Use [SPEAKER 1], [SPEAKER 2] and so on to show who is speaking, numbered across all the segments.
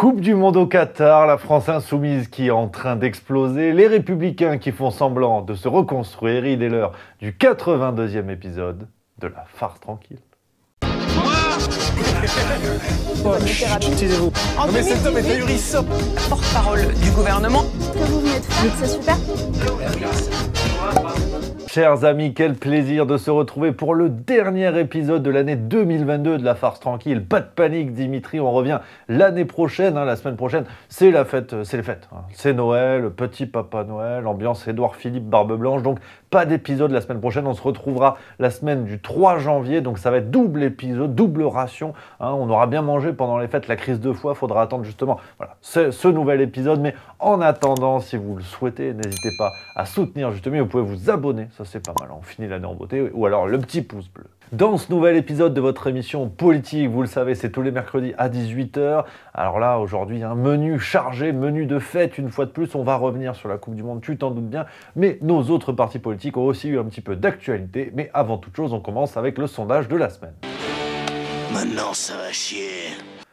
[SPEAKER 1] Coupe du monde au Qatar, la France insoumise qui est en train d'exploser, les républicains qui font semblant de se reconstruire, il est l'heure du 82e épisode de la farce tranquille. Chers amis, quel plaisir de se retrouver pour le dernier épisode de l'année 2022 de la farce tranquille. Pas de panique Dimitri, on revient l'année prochaine, hein, la semaine prochaine, c'est la fête, euh, c'est les fêtes. Hein. C'est Noël, petit papa Noël, ambiance Édouard Philippe Barbe Blanche, donc pas d'épisode la semaine prochaine. On se retrouvera la semaine du 3 janvier. Donc ça va être double épisode, double ration. Hein. on aura bien mangé pendant les fêtes la crise de foie, Faudra attendre justement voilà, ce, ce nouvel épisode. Mais en attendant, si vous le souhaitez, n'hésitez pas à soutenir justement. Vous pouvez vous abonner. Ça, c'est pas mal. On finit l'année en beauté. Ou alors le petit pouce bleu dans ce nouvel épisode de votre émission politique. Vous le savez, c'est tous les mercredis à 18h. Alors là, aujourd'hui, un menu chargé, menu de fête, une fois de plus. On va revenir sur la Coupe du Monde, tu t'en doutes bien. Mais nos autres partis politiques ont aussi eu un petit peu d'actualité. Mais avant toute chose, on commence avec le sondage de la semaine. Maintenant, ça va chier.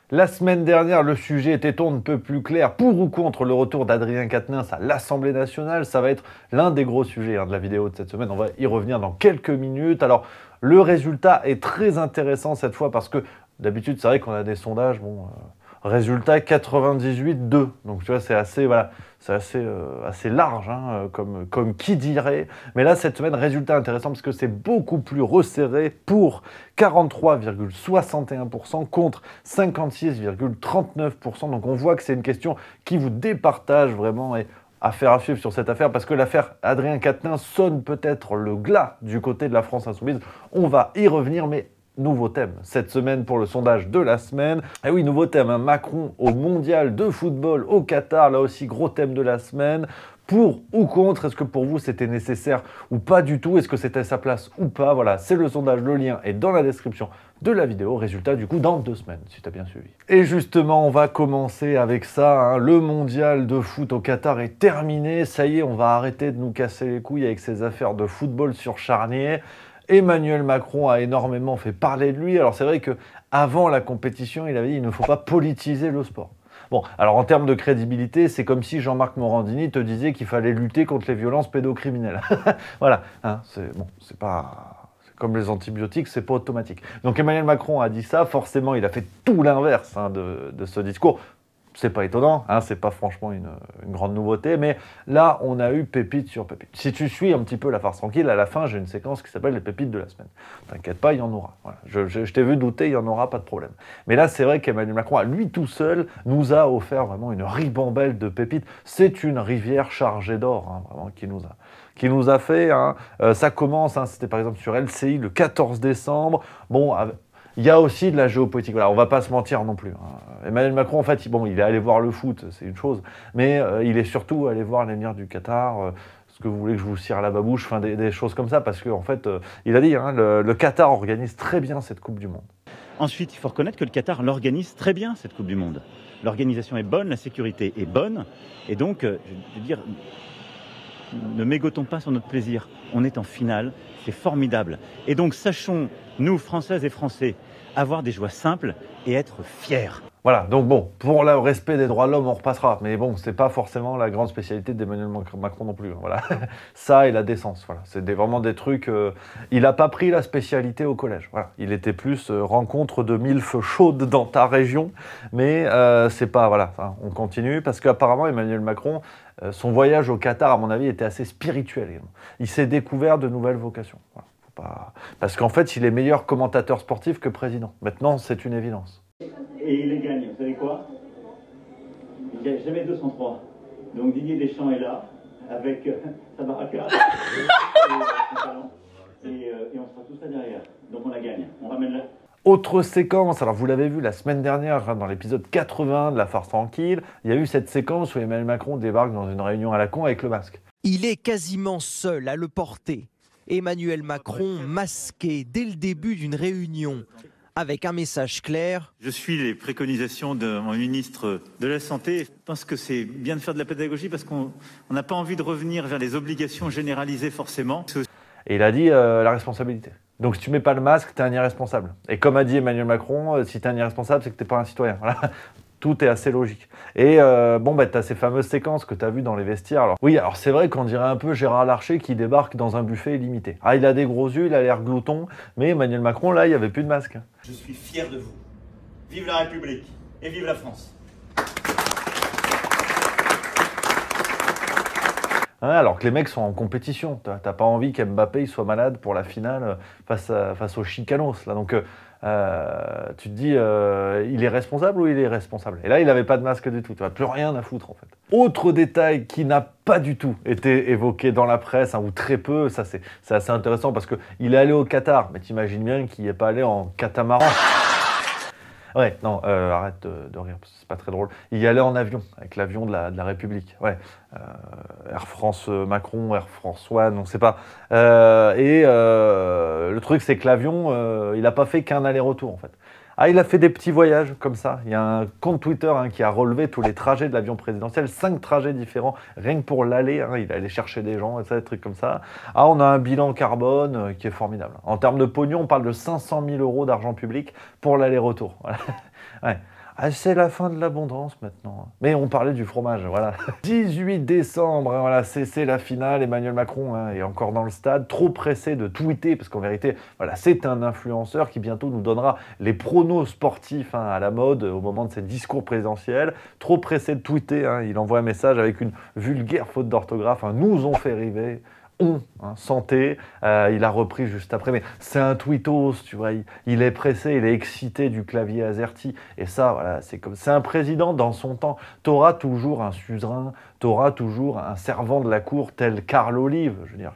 [SPEAKER 1] La semaine dernière, le sujet était on ne peut plus clair pour ou contre le retour d'Adrien Quatennens à l'Assemblée nationale. Ça va être l'un des gros sujets hein, de la vidéo de cette semaine. On va y revenir dans quelques minutes. Alors, le résultat est très intéressant cette fois parce que d'habitude, c'est vrai qu'on a des sondages, bon, euh, résultat 98-2. Donc tu vois, c'est assez, voilà, c'est assez, euh, large, hein, euh, comme, comme qui dirait. Mais là, cette semaine, résultat intéressant parce que c'est beaucoup plus resserré pour 43,61% contre 56,39%. Donc on voit que c'est une question qui vous départage vraiment et Affaire à suivre sur cette affaire parce que l'affaire Adrien Quatennin sonne peut-être le glas du côté de la France insoumise. On va y revenir, mais nouveau thème cette semaine pour le sondage de la semaine. Et eh oui, nouveau thème, hein. Macron au mondial de football au Qatar, là aussi gros thème de la semaine. Pour ou contre, est-ce que pour vous c'était nécessaire ou pas du tout Est-ce que c'était sa place ou pas Voilà, c'est le sondage, le lien est dans la description de la vidéo. Résultat, du coup, dans deux semaines, si t'as bien suivi. Et justement, on va commencer avec ça. Hein. Le mondial de foot au Qatar est terminé. Ça y est, on va arrêter de nous casser les couilles avec ces affaires de football sur charnier. Emmanuel Macron a énormément fait parler de lui. Alors c'est vrai que avant la compétition, il avait dit il ne faut pas politiser le sport. Bon, alors en termes de crédibilité, c'est comme si Jean-Marc Morandini te disait qu'il fallait lutter contre les violences pédocriminelles. voilà, hein, c'est bon, c'est pas comme les antibiotiques, c'est pas automatique. Donc Emmanuel Macron a dit ça, forcément, il a fait tout l'inverse hein, de, ce discours. C'est pas étonnant, hein, c'est pas franchement une, grande nouveauté, mais là, on a eu pépite sur pépite. Si tu suis un petit peu la farce tranquille, à la fin, j'ai une séquence qui s'appelle les pépites de la semaine. T'inquiète pas, il y en aura. Je, t'ai vu douter, il y en aura, pas de problème. Mais là, c'est vrai qu'Emmanuel Macron, lui tout seul, nous a offert vraiment une ribambelle de pépites. C'est une rivière chargée d'or, hein, vraiment, qui nous a qui nous a fait. Hein. Euh, ça commence, hein, c'était par exemple sur LCI le 14 décembre. Bon, il y a aussi de la géopolitique. Voilà, on va pas se mentir non plus. Hein. Emmanuel Macron, en fait, il, bon, il est allé voir le foot, c'est une chose, mais euh, il est surtout allé voir l'avenir du Qatar. Euh, ce que vous voulez que je vous cire à la babouche, enfin des, choses comme ça, parce qu'en en fait, il a dit, le, le Qatar organise très bien cette Coupe du Monde. Ensuite, il faut reconnaître que le Qatar l'organise très bien, cette Coupe du Monde. L'organisation est bonne, la sécurité est bonne, et donc, je veux dire, ne mégotons pas sur notre plaisir. On est en finale, c'est formidable. Et donc sachons, nous, Françaises et Français, avoir des joies simples et être fiers. Voilà, donc bon, pour le respect des droits de l'homme, on repassera. Mais bon, ce n'est pas forcément la grande spécialité d'Emmanuel Macron non plus. Hein, voilà, ça et la décence. Voilà, c'est vraiment des trucs. Euh, il n'a pas pris la spécialité au collège. Voilà, il était plus euh, rencontre de mille feux chaudes dans ta région. Mais euh, c'est pas voilà. on continue parce qu'apparemment Emmanuel Macron, son voyage au Qatar, à mon avis, était assez spirituel. Il s'est découvert de nouvelles vocations. Parce qu'en fait, il est meilleur commentateur sportif que président. Maintenant, c'est une évidence. n'y jamais 203. Donc Didier Deschamps est là, avec euh, sa baraka et, euh, euh, et, on sera tous là derrière. Donc on la gagne. On ramène là. Autre séquence, alors vous l'avez vu la semaine dernière hein, dans l'épisode 80 de La Force Tranquille, il y a eu cette séquence où Emmanuel Macron débarque dans une réunion à la con avec le masque. Il est quasiment seul à le porter. Emmanuel Macron masqué dès le début d'une réunion avec un message clair. Je suis les préconisations de mon ministre de la Santé. Je pense que c'est bien de faire de la pédagogie parce qu'on n'a pas envie de revenir vers les obligations généralisées forcément. Et il a dit euh, la responsabilité. Donc si tu mets pas le masque, tu es un irresponsable. Et comme a dit Emmanuel Macron, euh, si tu es un irresponsable, c'est que tu pas un citoyen. Voilà tout est assez logique. Et euh, bon, bah, tu as ces fameuses séquences que tu as vues dans les vestiaires. Alors, oui, alors c'est vrai qu'on dirait un peu Gérard Larcher qui débarque dans un buffet illimité. Ah, il a des gros yeux, il a l'air glouton, mais Emmanuel Macron, là, il n'y avait plus de masque. Je suis fier de vous. Vive la République et vive la France. Hein, alors que les mecs sont en compétition. T'as pas envie qu'Mbappé soit malade pour la finale euh, face, face aux Chicanos. Là. Donc, euh, euh, tu te dis, euh, il est responsable ou il est responsable Et là, il n'avait pas de masque du tout. Tu n'as plus rien à foutre, en fait. Autre détail qui n'a pas du tout été évoqué dans la presse, hein, ou très peu, ça c'est assez intéressant parce qu'il est allé au Qatar, mais t'imagines bien qu'il n'y est pas allé en catamaran. Ouais, non, euh, arrête de, rire, c'est pas très drôle. Il y allait en avion, avec l'avion de la, République. Ouais. Euh, Air France euh, Macron, Air France One, on sait pas. et le truc, c'est que l'avion, il n'a pas fait qu'un aller-retour, en fait. Ah, il a fait des petits voyages comme ça. Il y a un compte Twitter hein, qui a relevé tous les trajets de l'avion présidentiel, cinq trajets différents, rien que pour l'aller. Hein. Il il allé chercher des gens, et ça, des trucs comme ça. Ah, on a un bilan carbone euh, qui est formidable. En termes de pognon, on parle de 500 000 euros d'argent public pour l'aller-retour. ouais. Ah, c'est la fin de l'abondance maintenant. Mais on parlait du fromage, voilà. 18 décembre, hein, voilà, c'est la finale. Emmanuel Macron hein, est encore dans le stade, trop pressé de tweeter, parce qu'en vérité, voilà, c'est un influenceur qui bientôt nous donnera les pronos sportifs hein, à la mode au moment de ses discours présidentiels. Trop pressé de tweeter, il envoie un message avec une vulgaire faute d'orthographe. nous on fait rêver on, hein, santé, euh, il a repris juste après, mais c'est un tweetos, tu vois, il, est pressé, il est excité du clavier Azerty, et ça, voilà, c'est comme, c'est un président dans son temps, t'auras toujours un suzerain, t'auras toujours un servant de la cour tel Carl Olive, je veux dire,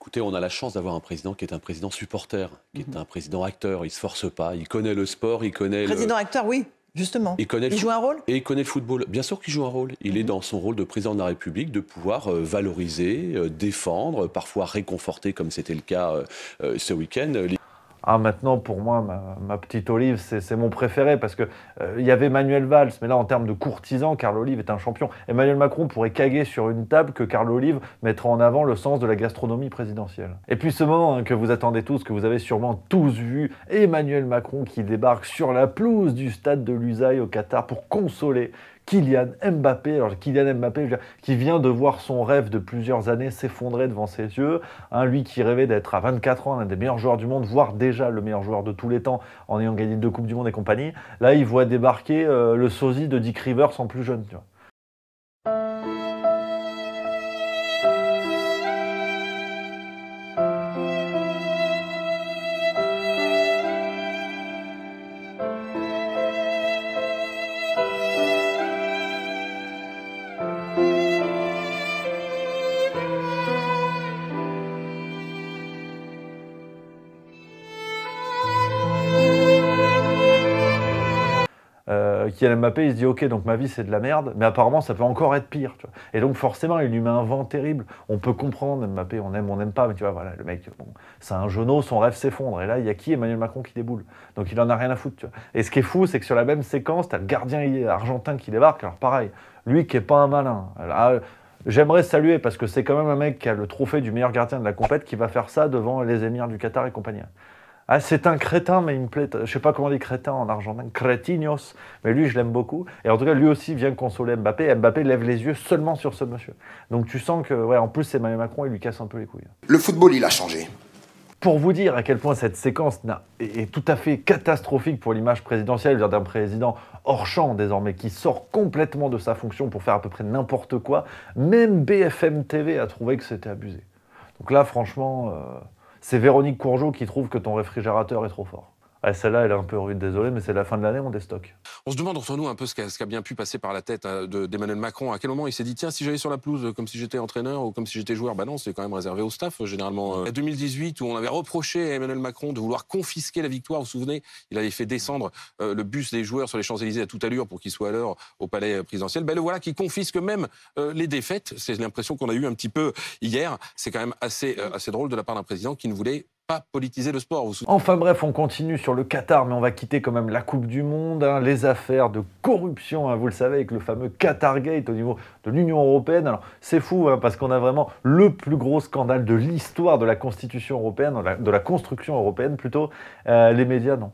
[SPEAKER 1] Écoutez, on a la chance d'avoir un président qui est un président supporter, qui est mhm. un président acteur. Il se force pas, il connaît le sport, il connaît. Président acteur, oui. Justement. Il, connaît joue un rôle Et il connaît le football. Bien sûr qu'il joue un rôle. Il est dans son rôle de président de la République de pouvoir euh, valoriser, euh, défendre, parfois réconforter, comme c'était le cas euh, ce week-end. Ah, maintenant, pour moi, ma, petite Olive, c'est mon préféré parce que euh, il y avait Manuel Valls, mais là, en termes de courtisan, Carl Olive est un champion. Emmanuel Macron pourrait caguer sur une table que Carl Olive mettra en avant le sens de la gastronomie présidentielle. Et puis ce moment hein, que vous attendez tous, que vous avez sûrement tous vu, Emmanuel Macron qui débarque sur la pelouse du stade de l'Usaï au Qatar pour consoler Kylian Mbappé. Kylian Mbappé qui vient de voir son rêve de plusieurs années s'effondrer devant ses yeux. Hein, lui qui rêvait d'être à 24 ans l'un des meilleurs joueurs du monde, voire déjà le meilleur joueur de tous les temps en ayant gagné deux Coupes du Monde et compagnie. Là, il voit débarquer euh, le sosie de Dick Rivers en plus jeune. Tu vois. a Mbappé, il se dit ok, donc ma vie c'est de la merde, mais apparemment ça peut encore être pire. Et donc forcément, il lui met un vent terrible. On peut comprendre Mbappé, on aime, on n'aime pas, mais tu vois, voilà, le mec, bon, c'est un genou, son rêve s'effondre. Et là, il y a qui Emmanuel Macron qui déboule. Donc il en a rien à foutre. Et ce qui est fou, c'est que sur la même séquence, t'as le gardien argentin qui débarque. Alors pareil, lui qui est pas un malin. Ah, j'aimerais saluer parce que c'est quand même un mec qui a le trophée du meilleur gardien de la compète qui va faire ça devant les émirs du Qatar et compagnie. Ah, c'est un crétin, mais il me plaît. Je sais pas comment on dit crétin en argentin. Crétinos. Mais lui, je l'aime beaucoup. Et en tout cas, lui aussi vient consoler Mbappé. Mbappé lève les yeux seulement sur ce monsieur. Donc tu sens que, ouais, en plus, c'est Emmanuel Macron, il lui casse un peu les couilles. Le football, il a changé. Pour vous dire à quel point cette séquence est tout à fait catastrophique pour l'image présidentielle d'un président hors champ désormais qui sort complètement de sa fonction pour faire à peu près n'importe quoi, même BFM TV a trouvé que c'était abusé. Donc là, franchement. Euh, c'est Véronique Courgeot qui trouve que ton réfrigérateur est trop fort. Ah, celle-là, elle est un peu de désolé, mais c'est la fin de l'année, on déstocke. On se demande, entre nous, un peu ce qu'a bien pu passer par la tête euh, d'Emmanuel Macron. À quel moment il s'est dit, tiens, si j'allais sur la pelouse, euh, comme si j'étais entraîneur ou comme si j'étais joueur, bah non, c'est quand même réservé au staff, euh, généralement. En 2018, où on avait reproché à Emmanuel Macron de vouloir confisquer la victoire, vous vous souvenez, il avait fait descendre le bus des joueurs sur les Champs-Élysées à toute allure pour qu'il soit à l'heure au palais présidentiel. Ben, le voilà qui confisque même les défaites. C'est l'impression qu'on a eue un petit peu hier. C'est quand même assez, assez drôle de la part d'un président qui ne voulait pas politiser le sport. enfin bref, on continue sur le Qatar, mais on va quitter quand même la Coupe du Monde, hein. les affaires de corruption, hein, vous le savez, avec le fameux Qatargate au niveau de l'Union Européenne. Alors c'est fou, hein, parce qu'on a vraiment le plus gros scandale de l'histoire de la Constitution Européenne, de la construction européenne plutôt. Euh, les médias, non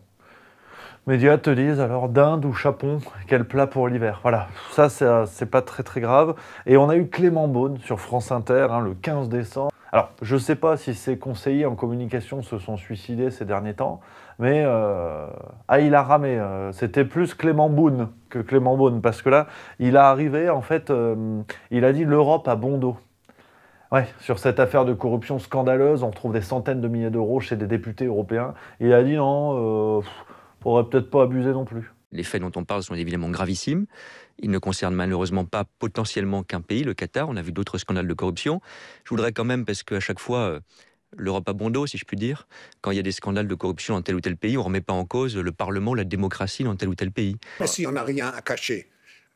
[SPEAKER 1] médias te disent alors dinde ou chapon, quel plat pour l'hiver. Voilà, ça euh, c'est pas très très grave. Et on a eu Clément Beaune sur France Inter le 15 décembre. Alors, je ne sais pas si ces conseillers en communication se sont suicidés ces derniers temps, mais euh, ah, il a ramé. Euh, c'était plus Clément Boone que Clément Boone, parce que là, il a arrivé, en fait, euh, il a dit l'Europe a bon dos. Ouais, sur cette affaire de corruption scandaleuse, on retrouve des centaines de milliers d'euros chez des députés européens. il a dit non, pourrait peut-être pas abuser non plus. Les faits dont on parle sont évidemment gravissimes. Ils ne concernent malheureusement pas potentiellement qu'un pays, le Qatar. On a vu d'autres scandales de corruption. Je voudrais quand même, parce qu'à chaque fois, euh, l'Europe a bon dos, si je puis dire. Quand il y a des scandales de corruption dans tel ou tel pays, on ne remet pas en cause le Parlement, la démocratie dans tel ou tel pays. Mais si, on rien à cacher.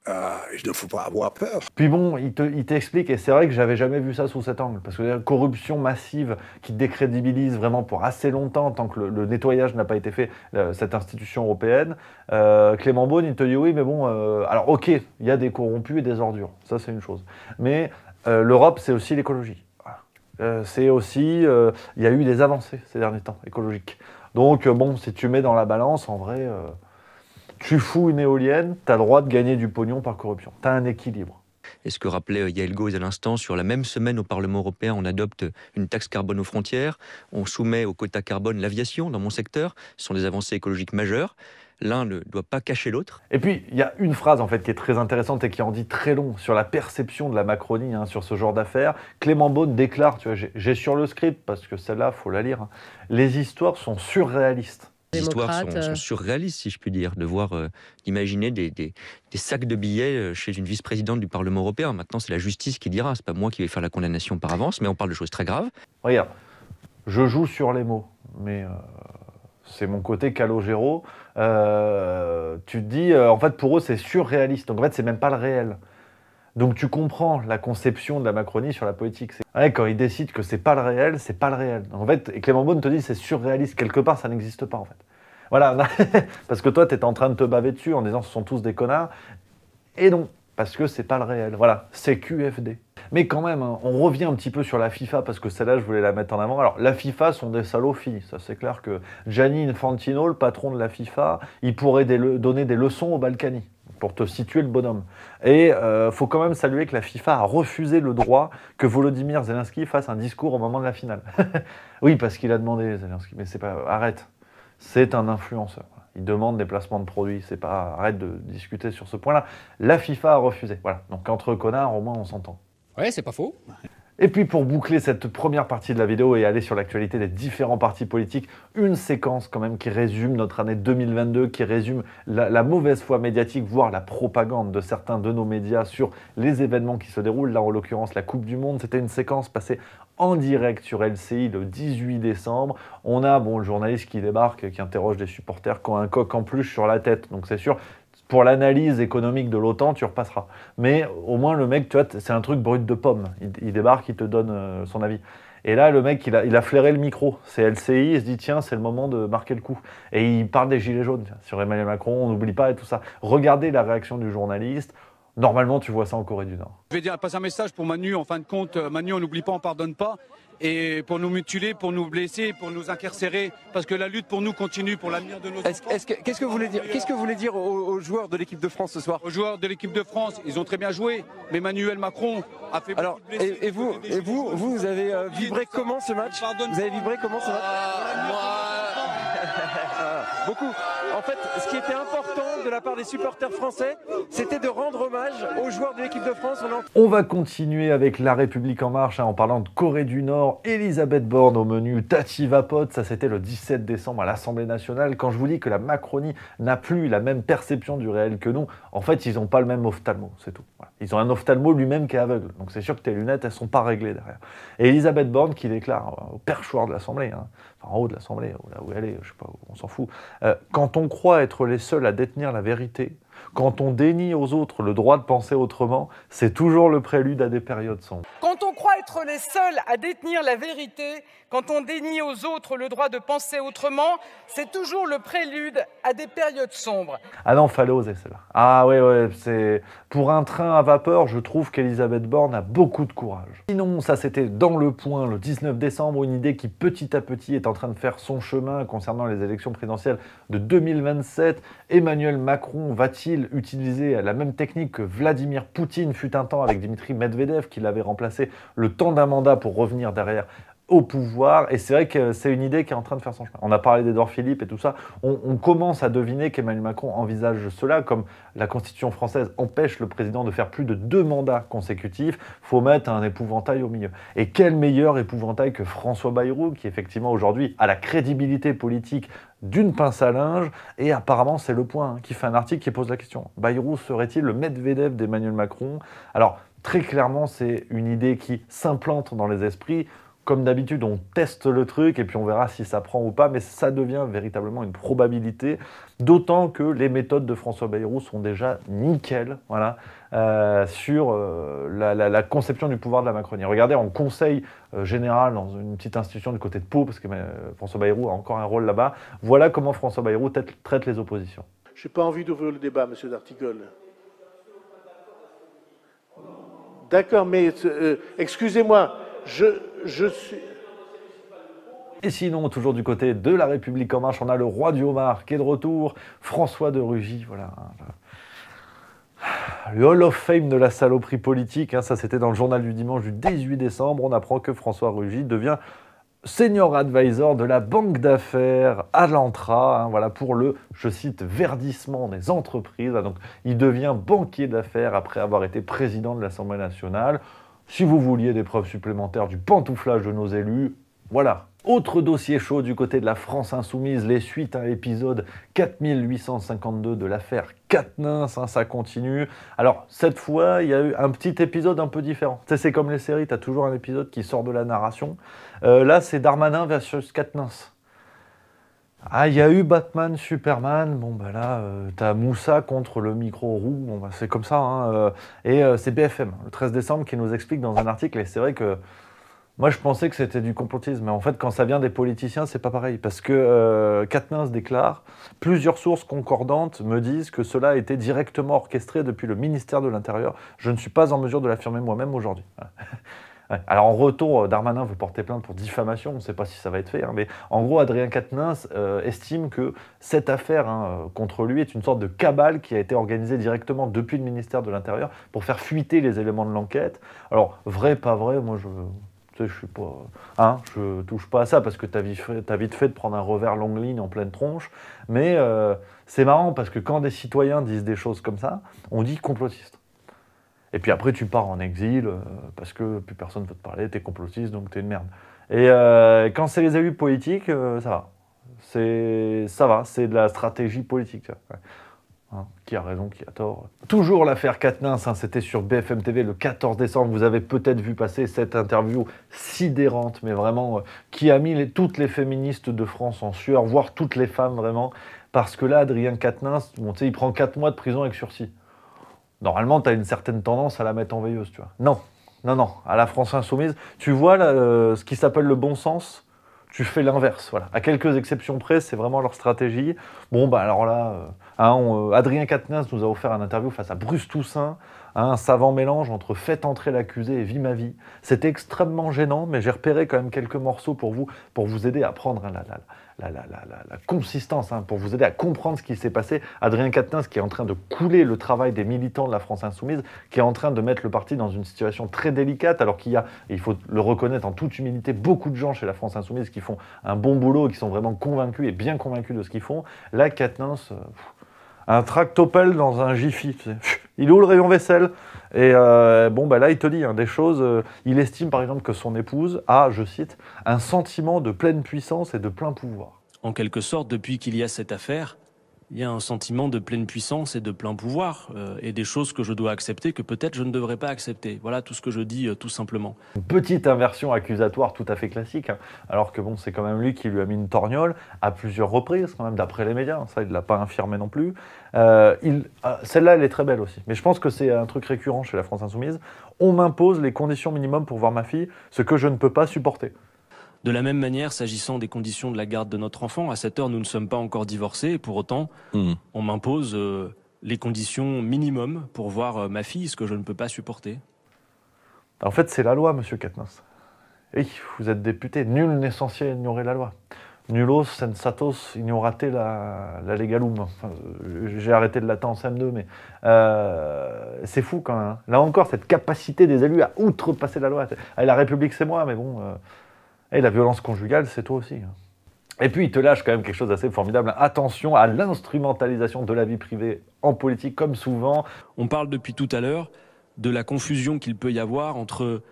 [SPEAKER 1] Euh, il ne faut pas avoir peur. Puis bon, il t'explique, et c'est vrai que j'avais jamais vu ça sous cet angle, parce que la corruption massive qui décrédibilise vraiment pour assez longtemps, tant que le, nettoyage n'a pas été fait, euh, cette institution européenne, euh, Clément Beaune, il te dit oui, mais bon, alors ok, il y a des corrompus et des ordures, ça c'est une chose. Mais l'Europe, c'est aussi l'écologie. c'est aussi, il y a eu des avancées ces derniers temps écologiques. Donc bon, si tu mets dans la balance, en vrai tu fous une éolienne, tu as le droit de gagner du pognon par corruption. Tu as un équilibre. Et ce que rappelait euh, Yael Gauze à l'instant, sur la même semaine au Parlement européen, on adopte une taxe carbone aux frontières, on soumet au quota carbone l'aviation dans mon secteur, ce sont des avancées écologiques majeures. L'un ne doit pas cacher l'autre. Et puis, il y a une phrase en fait qui est très intéressante et qui en dit très long sur la perception de la Macronie, hein, sur ce genre d'affaires. Clément Beaune déclare, tu vois, j'ai sur le script, parce que celle-là, faut la lire, hein, les histoires sont surréalistes. Les histoires sont, euh. surréalistes, si je puis dire, de voir, euh, d'imaginer des, sacs de billets euh, chez une vice-présidente du Parlement européen. Maintenant, c'est la justice qui dira, c'est pas moi qui vais faire la condamnation par avance, mais on parle de choses très graves. Regarde, je joue sur les mots, mais c'est mon côté calogéro. tu te dis, en fait, pour eux, c'est surréaliste. Donc, en fait, c'est même pas le réel. Donc tu comprends la conception de la Macronie sur la politique. Ouais, quand ils décident que c'est pas le réel, c'est pas le réel. En fait, et Clément Beaune te dit c'est surréaliste, quelque part ça n'existe pas en fait. Voilà, parce que toi es en train de te baver dessus en disant ce sont tous des connards. Et non, parce que c'est pas le réel. Voilà, c'est QFD. Mais quand même, hein, on revient un petit peu sur la FIFA parce que celle-là, je voulais la mettre en avant. Alors, la FIFA sont des salophies, ça c'est clair que Gianni Infantino, le patron de la FIFA, il pourrait donner des leçons aux Balkany pour te situer le bonhomme. Et euh, faut quand même saluer que la FIFA a refusé le droit que Volodymyr Zelensky fasse un discours au moment de la finale. oui, parce qu'il a demandé Zelensky, mais c'est pas. Arrête. C'est un influenceur. Il demande des placements de produits. C'est pas. Arrête de discuter sur ce point-là. La FIFA a refusé. Voilà. Donc entre connards, au moins, on s'entend. Ouais, c'est pas faux. Et puis pour boucler cette première partie de la vidéo et aller sur l'actualité des différents partis politiques, une séquence quand même qui résume notre année 2022, qui résume la, mauvaise foi médiatique, voire la propagande de certains de nos médias sur les événements qui se déroulent. Là en l'occurrence la Coupe du Monde, c'était une séquence passée en direct sur LCI le 18 décembre. On a bon, le journaliste qui débarque, qui interroge des supporters, qui ont un coq en plus sur la tête, donc c'est sûr, pour l'analyse économique de l'OTAN, tu repasseras. Mais au moins, le mec, tu c'est un truc brut de pomme. Il, débarque, il te donne euh, son avis. Et là, le mec, il a, flairé le micro. C'est LCI, il se dit, tiens, c'est le moment de marquer le coup. Et il parle des Gilets jaunes sur Emmanuel Macron, on n'oublie pas et tout ça. Regardez la réaction du journaliste. Normalement, tu vois ça en Corée du Nord. Je vais dire, passe un message pour Manu, en fin de compte. Euh, Manu, on n'oublie pas, on pardonne pas et pour nous mutiler, pour nous blesser, pour nous incarcérer, parce que la lutte pour nous continue, pour l'avenir de nos enfants. Qu'est-ce que vous voulez dire que vous voulez dire aux, joueurs de l'équipe de France ce soir Aux joueurs de l'équipe de France, ils ont très bien joué, mais Emmanuel Macron a fait. Alors, et, vous, et vous, vous, avez euh, vibré comment ce match Vous avez vibré comment ce match euh, beaucoup. En fait, ce qui était important de la part des supporters français, c'était de rendre hommage aux joueurs de l'équipe de France. On, va continuer avec La République En Marche hein, en parlant de Corée du Nord, Elisabeth Borne au menu, Tati Vapote, ça c'était le 17 décembre à l'Assemblée Nationale. Quand je vous dis que la Macronie n'a plus la même perception du réel que nous, en fait, ils n'ont pas le même ophtalmo, c'est tout. Ils ont un ophtalmo lui-même qui est aveugle, donc c'est sûr que tes lunettes, elles sont pas réglées derrière. Et Elisabeth Borne qui déclare euh, au perchoir de l'Assemblée, hein, en haut de l'Assemblée, là où elle est, je sais pas, on s'en fout, euh, quand on croit être les seuls à détenir la vérité, quand on dénie aux autres le droit de penser autrement, c'est toujours le prélude à des périodes sombres. Quand on croit être les seuls à détenir la vérité, quand on dénie aux autres le droit de penser autrement, c'est toujours le prélude à des périodes sombres. Ah non, fallait oser celle Ah ouais, ouais, c'est... Pour un train à vapeur, je trouve qu'Elisabeth Borne a beaucoup de courage. Sinon, ça c'était dans le point le 19 décembre, une idée qui petit à petit est en train de faire son chemin concernant les élections présidentielles de 2027. Emmanuel Macron va-t-il utiliser la même technique que Vladimir Poutine fut un temps avec Dimitri Medvedev, qui l'avait remplacé le temps d'un mandat pour revenir derrière au pouvoir. Et c'est vrai que c'est une idée qui est en train de faire son chemin. On a parlé d'Edouard Philippe et tout ça. On, commence à deviner qu'Emmanuel Macron envisage cela, comme la Constitution française empêche le président de faire plus de deux mandats consécutifs. faut mettre un épouvantail au milieu. Et quel meilleur épouvantail que François Bayrou, qui effectivement aujourd'hui a la crédibilité politique d'une pince à linge, et apparemment c'est le point, hein, qui fait un article qui pose la question. Bayrou serait-il le Medvedev d'Emmanuel Macron Alors, très clairement, c'est une idée qui s'implante dans les esprits comme d'habitude, on teste le truc et puis on verra si ça prend ou pas, mais ça devient véritablement une probabilité, d'autant que les méthodes de François Bayrou sont déjà nickel voilà, euh, sur euh, la, conception du pouvoir de la Macronie. Regardez, en conseil euh, général, dans une petite institution du côté de Pau, parce que François Bayrou a encore un rôle là-bas, voilà comment François Bayrou traite les oppositions. Je n'ai pas envie d'ouvrir le débat, monsieur D'Artigol. D'accord, mais excusez-moi, je, je suis. Et sinon, toujours du côté de la République en marche, on a le roi du homard qui est de retour, François de Rugy, voilà. Le Hall of Fame de la saloperie politique, hein, ça c'était dans le journal du dimanche du 18 décembre, on apprend que François Rugy devient senior advisor de la banque d'affaires à hein, voilà, pour le, je cite, verdissement des entreprises. Ah, donc, il devient banquier d'affaires après avoir été président de l'Assemblée nationale. Si vous vouliez des preuves supplémentaires du pantouflage de nos élus, voilà. Autre dossier chaud du côté de la France insoumise, les suites à l'épisode 4852 de l'affaire Katnins, hein, ça continue. Alors cette fois, il y a eu un petit épisode un peu différent. c'est comme les séries, tu as toujours un épisode qui sort de la narration. Euh, là, c'est Darmanin versus Katnins. Ah, il y a eu Batman, Superman, bon bah là, euh, t'as Moussa contre le micro roux, bah, c'est comme ça, hein, euh, et euh, c'est BFM, le 13 décembre, qui nous explique dans un article, et c'est vrai que moi je pensais que c'était du complotisme, mais en fait quand ça vient des politiciens, c'est pas pareil, parce que Katniss déclare, plusieurs sources concordantes me disent que cela a été directement orchestré depuis le ministère de l'Intérieur, je ne suis pas en mesure de l'affirmer moi-même aujourd'hui. Alors en retour, euh, Darmanin vous portez plainte pour diffamation, on ne sait pas si ça va être fait, hein, mais en gros, Adrien Quatennens euh, estime que cette affaire hein, euh, contre lui est une sorte de cabale qui a été organisée directement depuis le ministère de l'Intérieur pour faire fuiter les éléments de l'enquête. Alors, vrai, pas vrai, moi je... Je suis pas, hein, je touche pas à ça parce que t'as vite, fait, as vite fait de prendre un revers longue ligne en pleine tronche. Mais c'est marrant parce que quand des citoyens disent des choses comme ça, on dit complotiste. Et puis après, tu pars en exil euh, parce que plus personne ne veut te parler, t'es complotiste, donc t'es une merde. Et euh, quand c'est les élus politiques, euh, ça va. C'est, ça va, c'est de la stratégie politique. Hein, qui a raison, qui a tort. Toujours l'affaire Katnins, hein, c'était sur BFM TV le 14 décembre. Vous avez peut-être vu passer cette interview sidérante, mais vraiment, qui a mis toutes les féministes de France en sueur, voire toutes les femmes vraiment. Parce que là, Adrien Katnins, bon, il prend 4 mois de prison avec sursis normalement, tu as une certaine tendance à la mettre en veilleuse, tu vois. Non, non, non, à la France insoumise, tu vois euh, ce qui s'appelle le bon sens, tu fais l'inverse, voilà. À quelques exceptions près, c'est vraiment leur stratégie. Bon, bah alors là, euh, ah, euh, Adrien Quatennens nous a offert un interview face à Bruce Toussaint, hein, un savant mélange entre Faites entrer l'accusé et Vie ma vie. C'était extrêmement gênant, mais j'ai repéré quand même quelques morceaux pour vous, pour vous aider à prendre hein, la, la, la, la, consistance, hein, pour vous aider à comprendre ce qui s'est passé. Adrien Quatennens qui est en train de couler le travail des militants de la France Insoumise, qui est en train de mettre le parti dans une situation très délicate, alors qu'il y a, il faut le reconnaître en toute humilité, beaucoup de gens chez la France Insoumise qui font un bon boulot, qui sont vraiment convaincus et bien convaincus de ce qu'ils font. La Quatennens... Euh, un tractopelle dans un jiffy. Il est où le rayon vaisselle Et euh, bon, bah là, il te dit hein, des choses. Euh, il estime par exemple que son épouse a, je cite, un sentiment de pleine puissance et de plein pouvoir. En quelque sorte, depuis qu'il y a cette affaire, il y a un sentiment de pleine puissance et de plein pouvoir euh, et des choses que je dois accepter que peut-être je ne devrais pas accepter. Voilà tout ce que je dis euh, tout simplement. petite inversion accusatoire tout à fait classique, hein. alors que bon, c'est quand même lui qui lui a mis une torgnole à plusieurs reprises, quand même d'après les médias. Ça, il ne l'a pas infirmé non plus. Euh, celle-là, elle est très belle aussi. Mais je pense que c'est un truc récurrent chez la France Insoumise. On m'impose les conditions minimums pour voir ma fille, ce que je ne peux pas supporter. De la même manière, s'agissant des conditions de la garde de notre enfant, à cette heure, nous ne sommes pas encore divorcés, et pour autant, hmm. on m'impose euh, les conditions minimum pour voir euh, ma fille, ce que je ne peux pas supporter. En fait, c'est la loi, monsieur Katnos. Et eh, vous êtes député, nul n'est censé ignorer la loi. Nulos sensatos ignorate la, la legalum. Euh, j'ai arrêté de l'attendre en CM2, mais c'est fou quand même. Hein. Là encore, cette capacité des élus à outrepasser la loi. la République, c'est moi, mais bon, et la violence conjugale, c'est toi aussi. Et puis, il te lâche quand même quelque chose d'assez formidable. Attention à l'instrumentalisation de la vie privée en politique, comme souvent. On parle depuis tout à l'heure de la confusion qu'il peut y avoir entre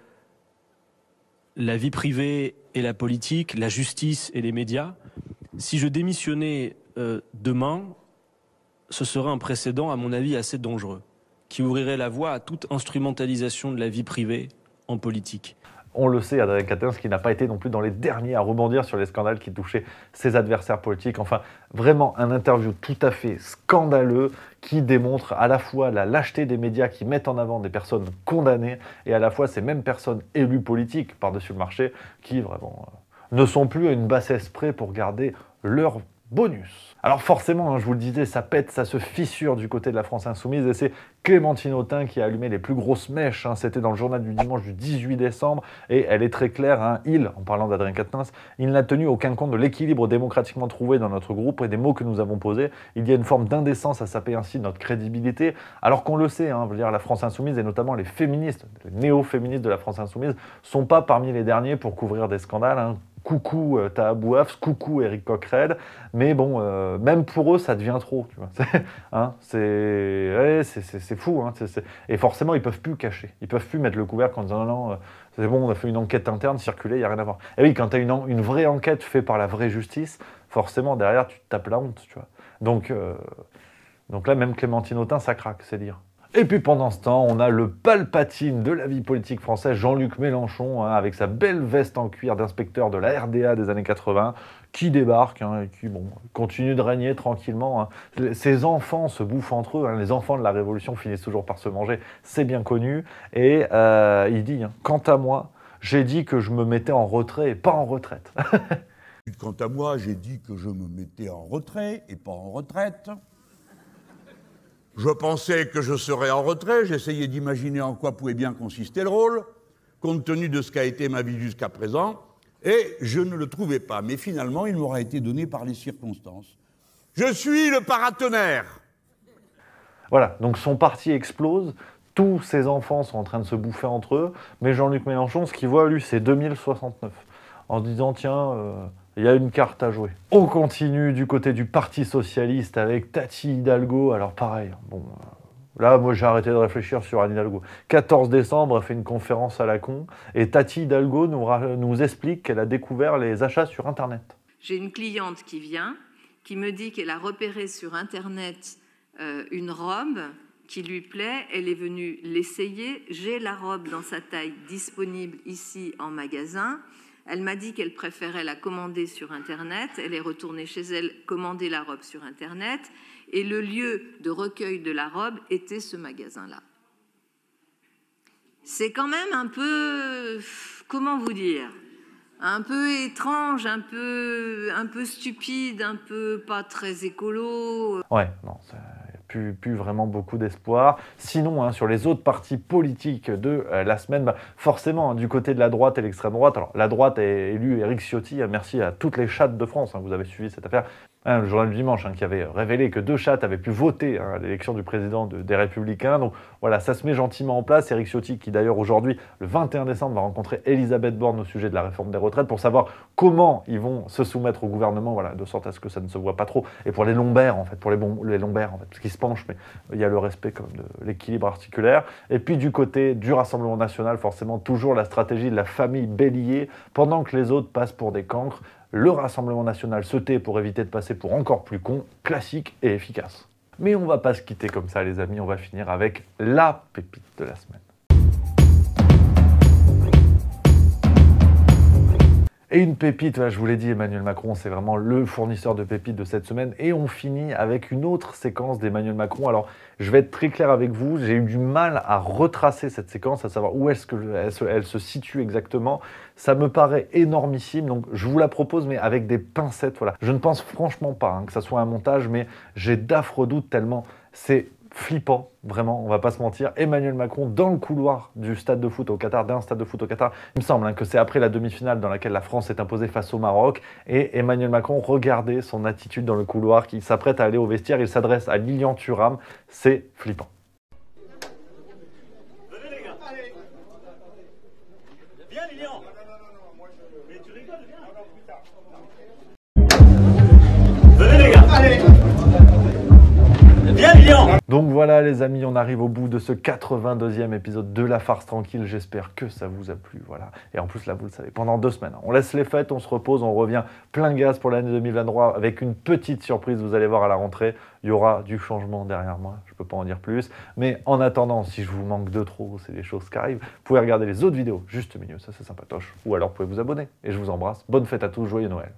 [SPEAKER 1] la vie privée et la politique, la justice et les médias. Si je démissionnais euh, demain, ce serait un précédent, à mon avis, assez dangereux, qui ouvrirait la voie à toute instrumentalisation de la vie privée en politique. On le sait, Adrien Quatennens, qui n'a pas été non plus dans les derniers à rebondir sur les scandales qui touchaient ses adversaires politiques. Enfin, vraiment un interview tout à fait scandaleux qui démontre à la fois la lâcheté des médias qui mettent en avant des personnes condamnées et à la fois ces mêmes personnes élues politiques par-dessus le marché qui vraiment euh, ne sont plus à une bassesse près pour garder leur bonus. Alors forcément, hein, je vous le disais, ça pète, ça se fissure du côté de la France insoumise, et c'est Clémentine Autain qui a allumé les plus grosses mèches. Hein. C'était dans le journal du dimanche du 18 décembre, et elle est très claire, hein. il, en parlant d'Adrien Quatennens, il n'a tenu aucun compte de l'équilibre démocratiquement trouvé dans notre groupe et des mots que nous avons posés. Il y a une forme d'indécence à saper ainsi notre crédibilité, alors qu'on le sait, la France insoumise, et notamment les féministes, les néo-féministes de la France insoumise, sont pas parmi les derniers pour couvrir des scandales coucou euh, Tahabouaf, coucou Eric Coquerel, mais bon, euh, même pour eux, ça devient trop, tu vois. Hein, c'est fou, hein, et forcément, ils peuvent plus cacher, ils peuvent plus mettre le couvercle en disant non, non euh, c'est bon, on a fait une enquête interne, circuler, il n'y a rien à voir. Et oui, quand tu as une, une, vraie enquête faite par la vraie justice, forcément, derrière, tu te tapes la honte, tu vois. Donc, euh, donc là, même Clémentine Autain, ça craque, c'est dire. Et puis pendant ce temps, on a le palpatine de la vie politique française, Jean-Luc Mélenchon, hein, avec sa belle veste en cuir d'inspecteur de la RDA des années 80, qui débarque hein, et qui continue de régner tranquillement. Hein. Ses enfants se bouffent entre eux, les enfants de la Révolution finissent toujours par se manger, c'est bien connu. Et euh, il dit, quant à moi, j'ai dit que je me mettais en retrait et pas en retraite. quant à moi, j'ai dit que je me mettais en retrait et pas en retraite. Je pensais que je serais en retrait, j'essayais d'imaginer en quoi pouvait bien consister le rôle, compte tenu de ce qu'a été ma vie jusqu'à présent, et je ne le trouvais pas. Mais finalement, il m'aura été donné par les circonstances. Je suis le paratonnerre. Voilà, donc son parti explose, tous ses enfants sont en train de se bouffer entre eux, mais Jean-Luc Mélenchon, ce qu'il voit, lui, c'est 2069, en disant, tiens... Euh, il y a une carte à jouer. On continue du côté du Parti Socialiste avec Tati Hidalgo. Alors pareil, hein, bon, euh, là moi j'ai arrêté de réfléchir sur Anne Hidalgo. 14 décembre, elle fait une conférence à la con et Tati Hidalgo nous, explique qu'elle a découvert les achats sur Internet. J'ai une cliente qui vient, qui me dit qu'elle a repéré sur Internet euh, une robe qui lui plaît, elle est venue l'essayer, j'ai la robe dans sa taille disponible ici en magasin. Elle m'a dit qu'elle préférait la commander sur Internet. Elle est retournée chez elle commander la robe sur Internet. Et le lieu de recueil de la robe était ce magasin-là. C'est quand même un peu, comment vous dire, un peu étrange, un peu, un peu stupide, un peu pas très écolo. Ouais, non, ça plus, vraiment beaucoup d'espoir. Sinon, hein, sur les autres partis politiques de euh, la semaine, bah, forcément, hein, du côté de la droite et l'extrême droite, alors la droite a élu Eric Ciotti, hein, merci à toutes les chattes de France, vous avez suivi cette affaire, ah, le journal du dimanche, hein, qui avait révélé que deux chattes avaient pu voter hein, à l'élection du président des Républicains. Donc voilà, ça se met gentiment en place. Éric Ciotti, qui d'ailleurs aujourd'hui, le 21 décembre, va rencontrer Elisabeth Borne au sujet de la réforme des retraites pour savoir comment ils vont se soumettre au gouvernement, de sorte à ce que ça ne se voit pas trop. Et pour les lombaires, en fait, pour les, les lombaires, en fait, parce qu'ils se penchent, mais il y a le respect comme de l'équilibre articulaire. Et puis du côté du Rassemblement national, forcément, toujours la stratégie de la famille Bélier, pendant que les autres passent pour des cancres le Rassemblement national se tait pour éviter de passer pour encore plus con, classique et efficace. Mais on va pas se quitter comme ça les amis, on va finir avec la pépite de la semaine. Et une pépite, je vous l'ai dit, Emmanuel Macron, c'est vraiment le fournisseur de pépites de cette semaine. Et on finit avec une autre séquence d'Emmanuel Macron. Alors, je vais être très clair avec vous, j'ai eu du mal à retracer cette séquence, à savoir où est-ce qu'elle elle se situe exactement. Ça me paraît énormissime, donc je vous la propose, mais avec des pincettes. Voilà. Je ne pense franchement pas hein, que ça soit un montage, mais j'ai d'affreux doutes tellement c'est flippant, vraiment, on va pas se mentir. Emmanuel Macron dans le couloir du stade de foot au Qatar, d'un stade de foot au Qatar. Il me semble hein, que c'est après la demi-finale dans laquelle la France s'est imposée face au Maroc. Et Emmanuel Macron, regardez son attitude dans le couloir, qu'il s'apprête à aller au vestiaire, il s'adresse à Lilian Thuram. C'est flippant. Donc voilà les amis, on arrive au bout de ce 82e épisode de La Farce Tranquille. J'espère que ça vous a plu. Voilà. Et en plus, là, vous le savez, pendant deux semaines, on laisse les fêtes, on se repose, on revient plein de gaz pour l'année 2023 avec une petite surprise, vous allez voir à la rentrée. Il y aura du changement derrière moi, je ne peux pas en dire plus. Mais en attendant, si je vous manque de trop, c'est des choses qui arrivent, vous pouvez regarder les autres vidéos juste au milieu, ça c'est sympatoche. Ou alors vous pouvez vous abonner. Et je vous embrasse. Bonne fête à tous, joyeux Noël.